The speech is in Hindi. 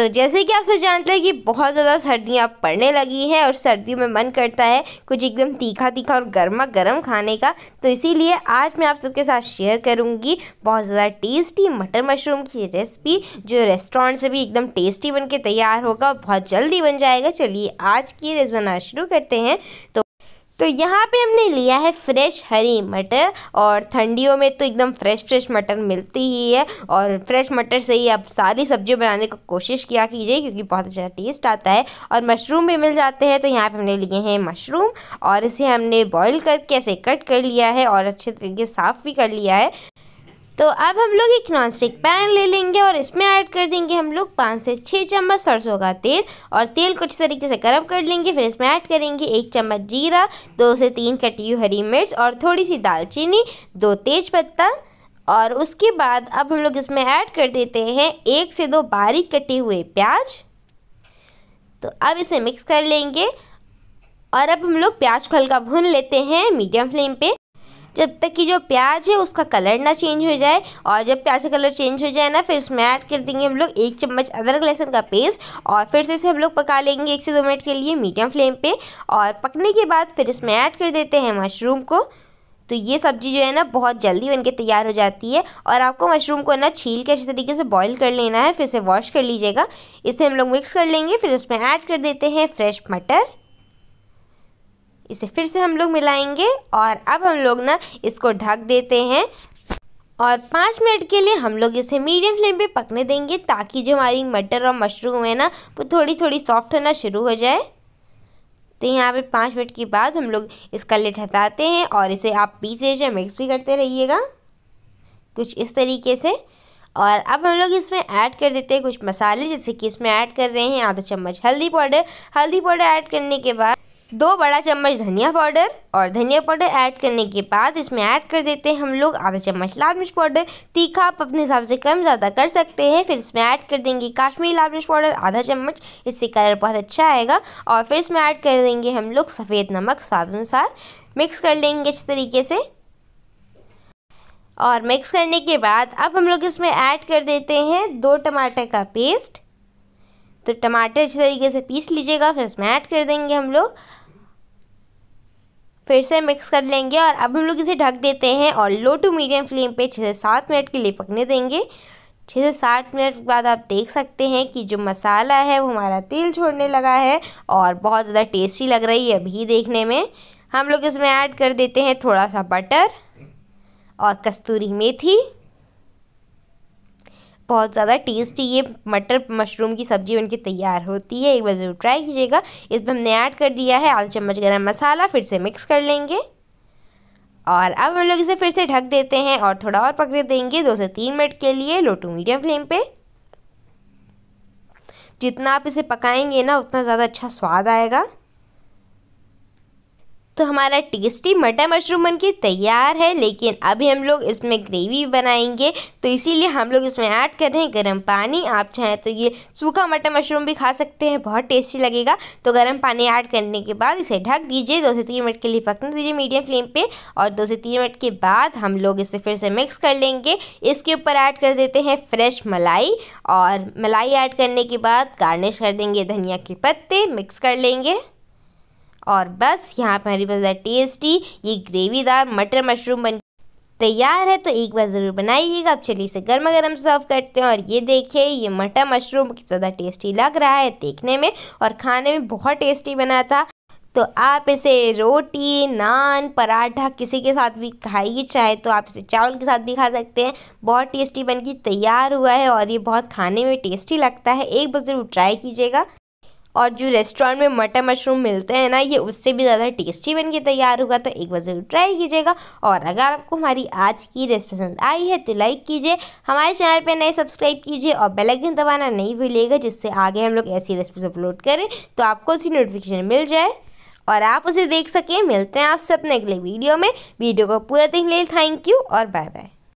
तो जैसे कि आप सब जानते हैं कि बहुत ज़्यादा सर्दियाँ पड़ने लगी हैं और सर्दियों में मन करता है कुछ एकदम तीखा तीखा और गर्मा गर्म खाने का तो इसीलिए आज मैं आप सबके साथ शेयर करूँगी बहुत ज़्यादा टेस्टी मटर मशरूम की रेसिपी जो रेस्टोरेंट से भी एकदम टेस्टी बन के तैयार होगा और बहुत जल्दी बन जाएगा चलिए आज की रेस बनाना शुरू करते हैं तो तो यहाँ पे हमने लिया है फ्रेश हरी मटर और ठंडियों में तो एकदम फ्रेश फ्रेश मटर मिलती ही है और फ्रेश मटर से ही आप सारी सब्जी बनाने की कोशिश किया कीजिए क्योंकि बहुत अच्छा टेस्ट आता है और मशरूम भी मिल जाते हैं तो यहाँ पे हमने लिए हैं मशरूम और इसे हमने बॉईल करके ऐसे कट कर लिया है और अच्छे तरीके साफ़ भी कर लिया है तो अब हम लोग एक नॉन स्टिक पैन ले लेंगे और इसमें ऐड कर देंगे हम लोग पाँच से छः चम्मच सरसों का तेल और तेल कुछ तरीके से गर्म कर लेंगे फिर इसमें ऐड करेंगे एक चम्मच जीरा दो से तीन कटी हुई हरी मिर्च और थोड़ी सी दालचीनी दो तेज पत्ता और उसके बाद अब हम लोग इसमें ऐड कर देते हैं एक से दो बारीक कटे हुए प्याज तो अब इसे मिक्स कर लेंगे और अब हम लोग प्याज को हल्का भून लेते हैं मीडियम फ्लेम पे जब तक कि जो प्याज है उसका कलर ना चेंज हो जाए और जब प्याज का कलर चेंज हो जाए ना फिर इसमें ऐड कर देंगे हम लोग एक चम्मच अदरक लहसुन का पेस्ट और फिर से इसे हम लोग पका लेंगे एक से दो मिनट के लिए मीडियम फ्लेम पर और पकने के बाद फिर इसमें ऐड कर देते हैं मशरूम को तो ये सब्ज़ी जो है ना बहुत जल्दी बनके तैयार हो जाती है और आपको मशरूम को ना छील के अच्छे तरीके से बॉईल कर लेना है फिर इसे वॉश कर लीजिएगा इसे हम लोग मिक्स कर लेंगे फिर उसमें ऐड कर देते हैं फ्रेश मटर इसे फिर से हम लोग मिलाएंगे और अब हम लोग ना इसको ढक देते हैं और पाँच मिनट के लिए हम लोग इसे मीडियम फ्लेम पे पकने देंगे ताकि जो हमारी मटर और मशरूम है ना वो थोड़ी थोड़ी सॉफ्ट होना शुरू हो जाए तो यहाँ पे पाँच मिनट के बाद हम लोग इसका लिट हटाते हैं और इसे आप पीछे जो मिक्स भी करते रहिएगा कुछ इस तरीके से और अब हम लोग इसमें ऐड कर देते हैं कुछ मसाले जैसे कि इसमें ऐड कर रहे हैं आधा चम्मच हल्दी पाउडर हल्दी पाउडर ऐड करने के बाद दो बड़ा चम्मच धनिया पाउडर और धनिया पाउडर ऐड करने के बाद इसमें ऐड कर देते हैं हम लोग आधा चम्मच लाल मिर्च पाउडर तीखा आप अपने हिसाब से कम ज़्यादा कर सकते हैं फिर इसमें ऐड कर देंगे काश्मीरी लाल मिर्च पाउडर आधा चम्मच इससे कलर बहुत अच्छा आएगा और फिर इसमें ऐड कर देंगे हम लोग सफ़ेद नमक स्वाद अनुसार मिक्स कर लेंगे अच्छे तरीके से और मिक्स करने के बाद अब हम लोग इसमें ऐड कर देते हैं दो टमाटर का पेस्ट तो टमाटर अच्छे तरीके से पीस लीजिएगा फिर इसमें ऐड कर देंगे हम लोग फिर से मिक्स कर लेंगे और अब हम लोग इसे ढक देते हैं और लो टू मीडियम फ्लेम पे छः से सात मिनट के लिए पकने देंगे छः से सात मिनट के बाद आप देख सकते हैं कि जो मसाला है वो हमारा तेल छोड़ने लगा है और बहुत ज़्यादा टेस्टी लग रही है अभी देखने में हम लोग इसमें ऐड कर देते हैं थोड़ा सा बटर और कस्तूरी मेथी बहुत ज़्यादा टेस्टी ये मटर मशरूम की सब्ज़ी बनके तैयार होती है एक बार ज़रूर ट्राई कीजिएगा इसमें हमने ऐड कर दिया है आधा चम्मच गरम मसाला फिर से मिक्स कर लेंगे और अब हम लोग इसे फिर से ढक देते हैं और थोड़ा और पकड़े देंगे दो से तीन मिनट के लिए लो टू मीडियम फ्लेम पे जितना आप इसे पकाएंगे ना उतना ज़्यादा अच्छा स्वाद आएगा तो हमारा टेस्टी मटर मशरूम बनके तैयार है लेकिन अभी हम लोग इसमें ग्रेवी बनाएंगे तो इसीलिए हम लोग इसमें ऐड कर रहे हैं गर्म पानी आप चाहें तो ये सूखा मटर मशरूम भी खा सकते हैं बहुत टेस्टी लगेगा तो गर्म पानी ऐड करने के बाद इसे ढक दीजिए दो से तीन मिनट के लिए पकने दीजिए मीडियम फ्लेम पर और दो से तीन मिनट के बाद हम लोग इसे फिर से मिक्स कर लेंगे इसके ऊपर ऐड कर देते हैं फ्रेश मलाई और मलाई ऐड करने के बाद गार्निश कर देंगे धनिया के पत्ते मिक्स कर लेंगे और बस यहाँ पर हमारी पास टेस्टी ये ग्रेवीदार मटर मशरूम बन तैयार है तो एक बार ज़रूर बनाइएगा अब चलिए इसे गर्मा गर्म सर्व करते हैं और ये देखिए ये मटर मशरूम ज़्यादा टेस्टी लग रहा है देखने में और खाने में बहुत टेस्टी बना था तो आप इसे रोटी नान पराठा किसी के साथ भी खाइए चाहे तो आप इसे चावल के साथ भी खा सकते हैं बहुत टेस्टी बनके तैयार हुआ है और ये बहुत खाने में टेस्टी लगता है एक बार ज़रूर ट्राई कीजिएगा और जो रेस्टोरेंट में मटर मशरूम मिलते हैं ना ये उससे भी ज़्यादा टेस्टी बन के तैयार होगा तो एक बार ज़रूर ट्राई कीजिएगा और अगर आपको हमारी आज की रेसिपी पसंद आई है तो लाइक कीजिए हमारे चैनल पर नए सब्सक्राइब कीजिए और बेल आइकन दबाना नहीं भूलिएगा जिससे आगे हम लोग ऐसी रेसिपीज अपलोड करें तो आपको उसी नोटिफिकेशन मिल जाए और आप उसे देख सकें मिलते हैं आपसे अपने अगले वीडियो में वीडियो को पूरा देख लिए थैंक यू और बाय बाय